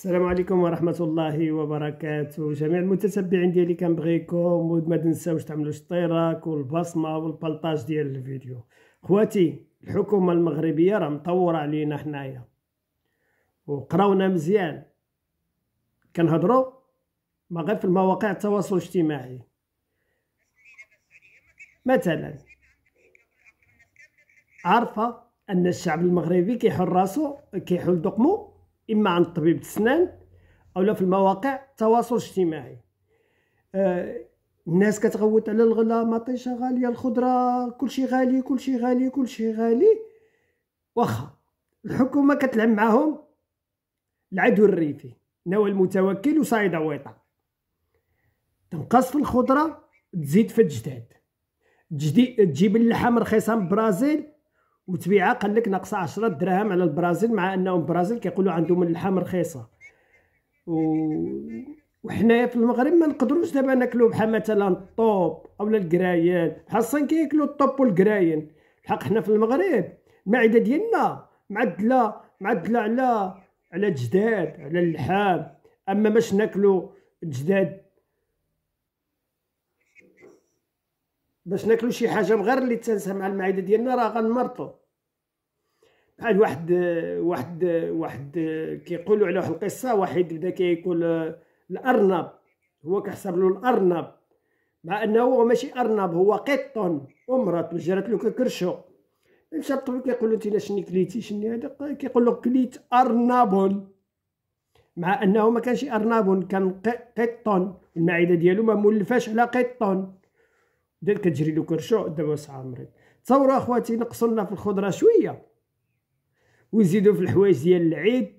السلام عليكم ورحمة الله وبركاته جميع المتتبعين ديالي كنبغيكم وما تنساوش تعملوا اشتراك والبصمة والبلطاج ديال الفيديو خواتي الحكومة المغربية راه مطورة علينا حنايا وقراونا مزيان كنهضروا ما غير في المواقع التواصل الاجتماعي مثلا عارفة ان الشعب المغربي كيحل راسو كيحل دقمو اما عند طبيب الاسنان اولا في المواقع التواصل الاجتماعي آه الناس كتغوت على الغلا مطيشه غاليه الخضره كلشي غالي كلشي غالي كلشي غالي واخا الحكومه كتلعب معاهم العدو الريفي نوى المتوكل وصايد عويطه تنقص في الخضره تزيد في الجداد تجيب اللحم رخيصه من برازيل وتبيعها قال لك ناقصه 10 دراهم على البرازيل مع انهم البرازيل كيقولوا عندهم اللحم رخيصه و... وحنايا في المغرب ما نقدروش دابا ناكلو بحال مثلا الطوب أو الكرايان الصين كياكلو الطوب والكرايان الحق حنا في المغرب المعده ديالنا معدله معدله على على الجداد على اللحام اما باش ناكلو الجداد باش ناكلو شي حاجه مغير اللي تنسى مع المعده ديالنا راه غنمرطو بحال واحد واحد واحد كيقولوا على واحد القصه واحد بدا كيقول الارنب هو كيحسب له الارنب مع انه هو ماشي ارنب هو قط امرت وجرت له ككرشو مشى الطبيب كيقول له انت شني كليتي شني هذا كيقول له كليت ارنب مع انه ما كانش ارنب كان قط المعده ديالو ما مولفاش على قط دير كتجري له كرشو دابا ساعه مريض تصوروا اخواتي نقصوا لنا في الخضره شويه ويزيدوا في الحوايج ديال العيد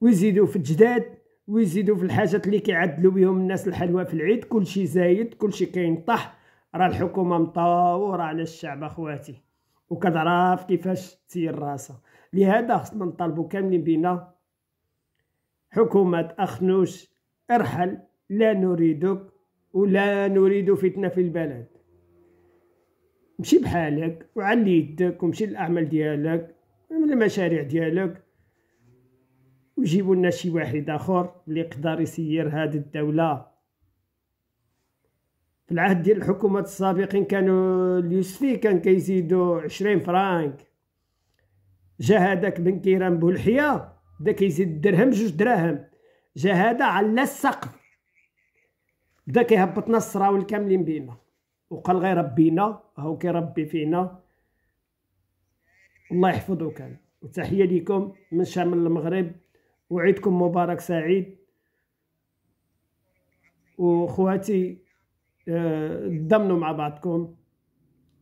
ويزيدوا في الجداد ويزيدوا في الحاجات اللي كيعدلوا بهم الناس الحلوى في العيد كلشي زايد كلشي كينطح راه الحكومه مطوره على الشعب اخواتي وكتعرف كيفاش تسير راسها لهذا خصنا نطالبوا كاملين بينا حكومه اخنوش ارحل لا نريدك ولا نريد فتنه في البلد مشي بحالك وعلي يدك ومشي للاعمال ديالك من المشاريع ديالك وجيبوا لنا شي واحد اخر اللي يقدر يسير هذه الدوله في العهد ديال الحكومات السابقين كانوا اليوسفي كان كيزيدوا عشرين فرانك جا هذاك بن كيران بولحيا بدا كيزيد الدرهم جوج دراهم جا هذا على السقف بدا كيهبطنا الصراويل كاملين بينا وقال غير ربينا هو كيربي فينا الله يحفظه كان وتحية لكم من شمال المغرب وعيدكم مبارك سعيد وخواتي تضامنوا آه، مع بعضكم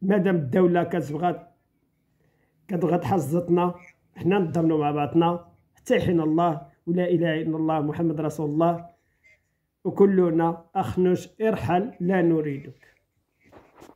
مادام الدولة كتبغى كتبغى تحزتنا حنا نضمنوا مع بعضنا حتى يحين الله ولا إله إلا الله محمد رسول الله وكلنا أخنش ارحل لا نريدك